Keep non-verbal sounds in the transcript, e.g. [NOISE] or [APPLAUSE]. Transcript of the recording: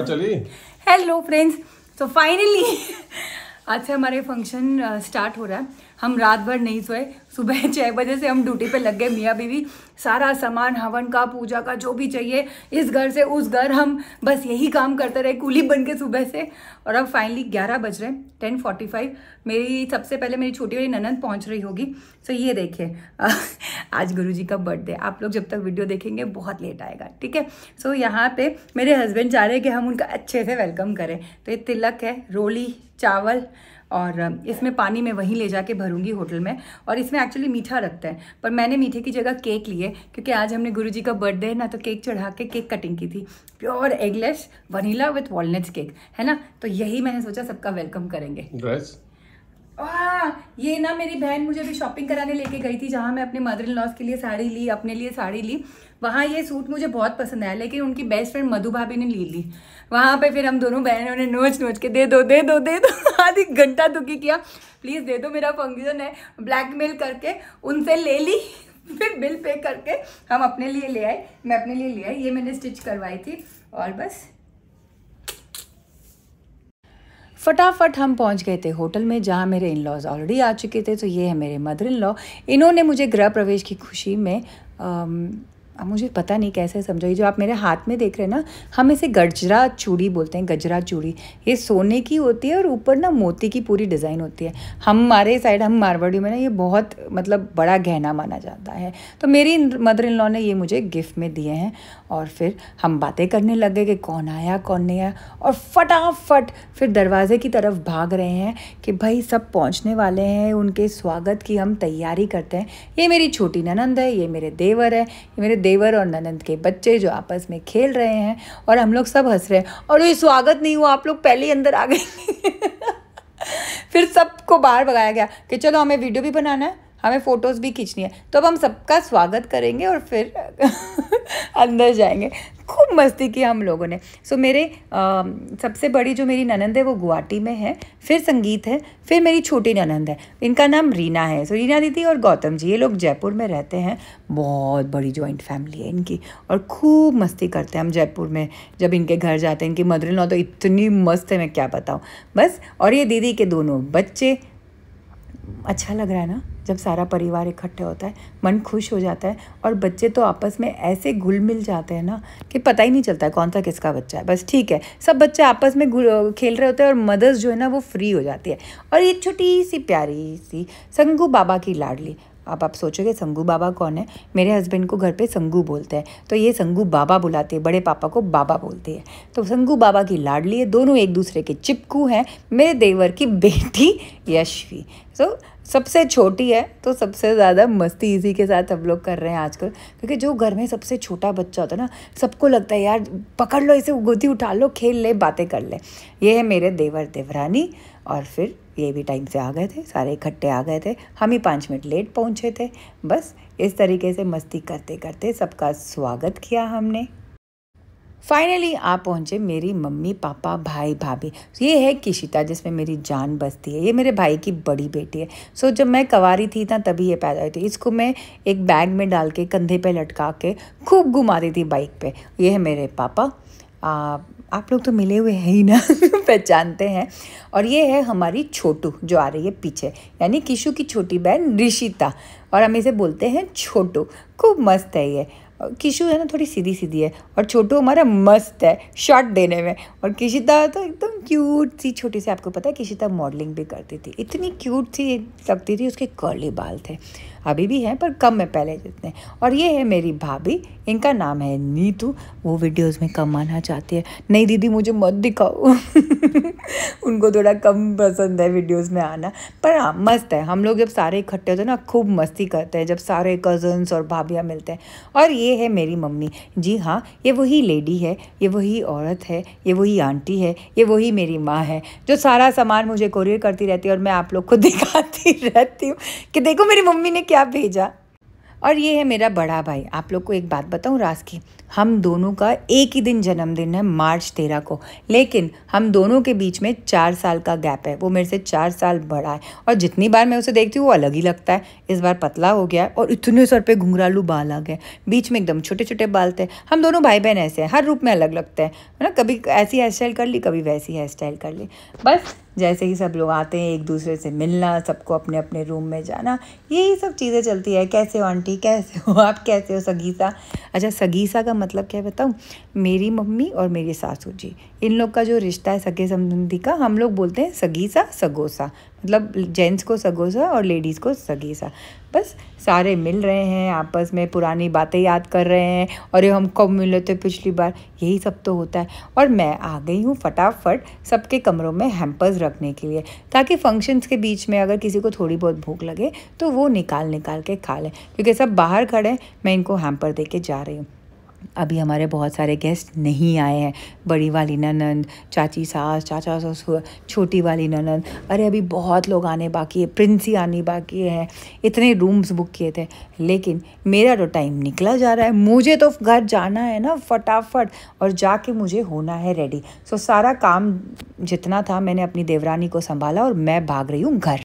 चली hello friends तो finally आज से हमारे फंक्शन स्टार्ट uh, हो रहा है हम रात भर नहीं सोए सुबह [LAUGHS] छः बजे से हम ड्यूटी पे लग गए मियाँ बीवी सारा सामान हवन का पूजा का जो भी चाहिए इस घर से उस घर हम बस यही काम करते रहे कूली बन के सुबह से और अब फाइनली ग्यारह बज रहे हैं टेन फोर्टी फाइव मेरी सबसे पहले मेरी छोटी वाली ननद पहुँच रही होगी सो ये देखिए [LAUGHS] आज गुरु जी का बर्थडे आप लोग जब तक वीडियो देखेंगे बहुत लेट आएगा ठीक है सो यहाँ पर मेरे हस्बैंड चाह रहे हैं कि हम उनका अच्छे से वेलकम करें तो ये तिलक है रोली चावल और इसमें पानी मैं वहीं ले जाके भरूंगी होटल में और इसमें एक्चुअली मीठा रखते हैं पर मैंने मीठे की जगह केक लिए क्योंकि आज हमने गुरु का बर्थडे है ना तो केक चढ़ा के केक कटिंग की थी pure eggless vanilla with walnut cake है ना तो यही मैंने सोचा सबका वेलकम करेंगे हाँ ये ना मेरी बहन मुझे अभी शॉपिंग कराने लेके गई थी जहाँ मैं अपने मदर इन लॉज के लिए साड़ी ली अपने लिए साड़ी ली वहाँ ये सूट मुझे बहुत पसंद आया लेकिन उनकी बेस्ट फ्रेंड मधु भाभी ने ले ली वहाँ पे फिर हम दोनों बहनों ने नोच नोच के दे दो दे दो दे दो [LAUGHS] आधी घंटा दुखी किया प्लीज़ दे दो मेरा फंक्शन है ब्लैकमेल करके उनसे ले ली [LAUGHS] फिर बिल पे करके हम अपने लिए ले आए मैं अपने लिए ले आई ये मैंने स्टिच करवाई थी और बस फटाफट हम पहुंच गए थे होटल में जहां मेरे इन लॉज ऑलरेडी आ चुके थे तो ये है मेरे मदर इन लॉ इन्होंने मुझे गृह प्रवेश की खुशी में अब मुझे पता नहीं कैसे समझो ये जो आप मेरे हाथ में देख रहे हैं ना हम इसे गजरा चूड़ी बोलते हैं गजरा चूड़ी ये सोने की होती है और ऊपर ना मोती की पूरी डिज़ाइन होती है हमारे साइड हम मारवाड़ी में ना ये बहुत मतलब बड़ा गहना माना जाता है तो मेरी मदर इन लॉ ने ये मुझे गिफ्ट में दिए हैं और फिर हम बातें करने लग गए कि कौन आया कौन नहीं आया और फटाफट फिर दरवाजे की तरफ भाग रहे हैं कि भाई सब पहुँचने वाले हैं उनके स्वागत की हम तैयारी करते हैं ये मेरी छोटी ननंद है ये मेरे देवर है ये मेरे देवर और ननंद के बच्चे जो आपस में खेल रहे हैं और हम लोग सब हंस रहे हैं और ये स्वागत नहीं हुआ आप लोग पहले ही अंदर आ गए [LAUGHS] फिर सबको बाहर भगाया गया कि चलो हमें वीडियो भी बनाना है हमें फ़ोटोज़ भी खींचनी है तो अब हम सबका स्वागत करेंगे और फिर [LAUGHS] अंदर जाएंगे खूब मस्ती की हम लोगों ने सो so, मेरे आ, सबसे बड़ी जो मेरी ननंद है वो गुवाहाटी में है फिर संगीत है फिर मेरी छोटी ननंद है इनका नाम रीना है सो so, रीना दीदी और गौतम जी ये लोग जयपुर में रहते हैं बहुत बड़ी जॉइंट फैमिली है इनकी और खूब मस्ती करते हैं हम जयपुर में जब इनके घर जाते हैं इनकी मदर लॉ तो इतनी मस्त है मैं क्या बताऊँ बस और ये दीदी के दोनों बच्चे अच्छा लग रहा है ना जब सारा परिवार इकट्ठे होता है मन खुश हो जाता है और बच्चे तो आपस में ऐसे घुल मिल जाते हैं ना कि पता ही नहीं चलता है कौन सा किसका बच्चा है बस ठीक है सब बच्चे आपस में खेल रहे होते हैं और मदर्स जो है ना वो फ्री हो जाती है और ये छोटी सी प्यारी सी संगू बाबा की लाडली अब आप सोचोगे संगू बाबा कौन है मेरे हस्बैंड को घर पे संगू बोलते हैं तो ये संगू बाबा बुलाते हैं बड़े पापा को बाबा बोलते हैं तो संगू बाबा की लाडली है दोनों एक दूसरे के चिपकू हैं मेरे देवर की बेटी यशवी सो so, सबसे छोटी है तो सबसे ज़्यादा मस्ती इसी के साथ हम लोग कर रहे हैं आजकल क्योंकि जो घर में सबसे छोटा बच्चा होता है ना सबको लगता है यार पकड़ लो इसे गोदी उठा लो खेल ले बातें कर ले ये है मेरे देवर देवरानी और फिर ये भी टाइम से आ गए थे सारे इकट्ठे आ गए थे हम ही पाँच मिनट लेट पहुँचे थे बस इस तरीके से मस्ती करते करते सबका स्वागत किया हमने फाइनली आप पहुँचे मेरी मम्मी पापा भाई भाभी ये है किशिता जिसमें मेरी जान बसती है ये मेरे भाई की बड़ी बेटी है सो जब मैं कवारी थी ना तभी ये पैदा हुई थी इसको मैं एक बैग में डाल के कंधे पे लटका के खूब घुमाती थी बाइक पे ये है मेरे पापा आ, आप लोग तो मिले हुए हैं ही ना [LAUGHS] पहचानते हैं और ये है हमारी छोटू जो आ रही है पीछे यानी किशु की छोटी बहन ऋषिता और हम इसे बोलते हैं छोटू खूब मस्त है ये किशु है ना थोड़ी सीधी सीधी है और छोटू हमारा मस्त है शॉट देने में और किशिता तो एकदम क्यूट सी छोटी सी आपको पता है किशिता मॉडलिंग भी करती थी इतनी क्यूट सी लगती थी उसके कर्ली बाल थे अभी भी हैं पर कम है पहले जितने और ये है मेरी भाभी इनका नाम है नीतू वो वीडियोस में कम आना चाहती है नहीं दीदी मुझे मत दिखाओ [LAUGHS] उनको थोड़ा कम पसंद है वीडियोस में आना पर हाँ मस्त है हम लोग जब सारे इकट्ठे होते हैं ना खूब मस्ती करते हैं जब सारे कज़न्स और भाभियाँ मिलते हैं और ये है मेरी मम्मी जी हाँ ये वही लेडी है ये वही औरत है ये वही आंटी है ये वही मेरी माँ है जो सारा सामान मुझे कोरियर करती रहती है और मैं आप लोग को [LAUGHS] दिखाती रहती हूँ कि देखो मेरी मम्मी ने क्या भेजा और ये है मेरा बड़ा भाई आप लोग को एक बात बताऊँ रास की हम दोनों का एक ही दिन जन्मदिन है मार्च तेरह को लेकिन हम दोनों के बीच में चार साल का गैप है वो मेरे से चार साल बड़ा है और जितनी बार मैं उसे देखती हूँ वो अलग ही लगता है इस बार पतला हो गया है और इतने सर पे घुंघरालू बाल आ गए बीच में एकदम छोटे छोटे बाल थे हम दोनों भाई बहन ऐसे हैं हर रूप में अलग लगते हैं ना कभी ऐसी हेयर स्टाइल कर ली कभी वैसी हेयर स्टाइल कर ली बस जैसे ही सब लोग आते हैं एक दूसरे से मिलना सबको अपने अपने रूम में जाना यही सब चीज़ें चलती है कैसे हो आंटी कैसे हो आप कैसे हो सगीसा अच्छा सगीसा का मतलब क्या बताऊँ मेरी मम्मी और मेरी सासू जी इन लोग का जो रिश्ता है सगे संबंधी का हम लोग बोलते हैं सगीसा सगोसा मतलब जेंट्स को सगोसा और लेडीज़ को सगीसा बस सारे मिल रहे हैं आपस में पुरानी बातें याद कर रहे हैं और ये हम कब मिले थे पिछली बार यही सब तो होता है और मैं आ गई हूँ फटाफट सबके कमरों में हैम्पर्स रखने के लिए ताकि फंक्शंस के बीच में अगर किसी को थोड़ी बहुत भूख लगे तो वो निकाल निकाल के खा लें क्योंकि सब बाहर खड़े हैं मैं इनको हैम्पर दे के जा रही हूँ अभी हमारे बहुत सारे गेस्ट नहीं आए हैं बड़ी वाली ननंद चाची सास चाचा ससुर छोटी वाली ननंद अरे अभी बहुत लोग आने बाकी है प्रिंस ही आने बाकी है इतने रूम्स बुक किए थे लेकिन मेरा तो टाइम निकला जा रहा है मुझे तो घर जाना है ना फटाफट और जाके मुझे होना है रेडी सो सारा काम जितना था मैंने अपनी देवरानी को संभाला और मैं भाग रही हूँ घर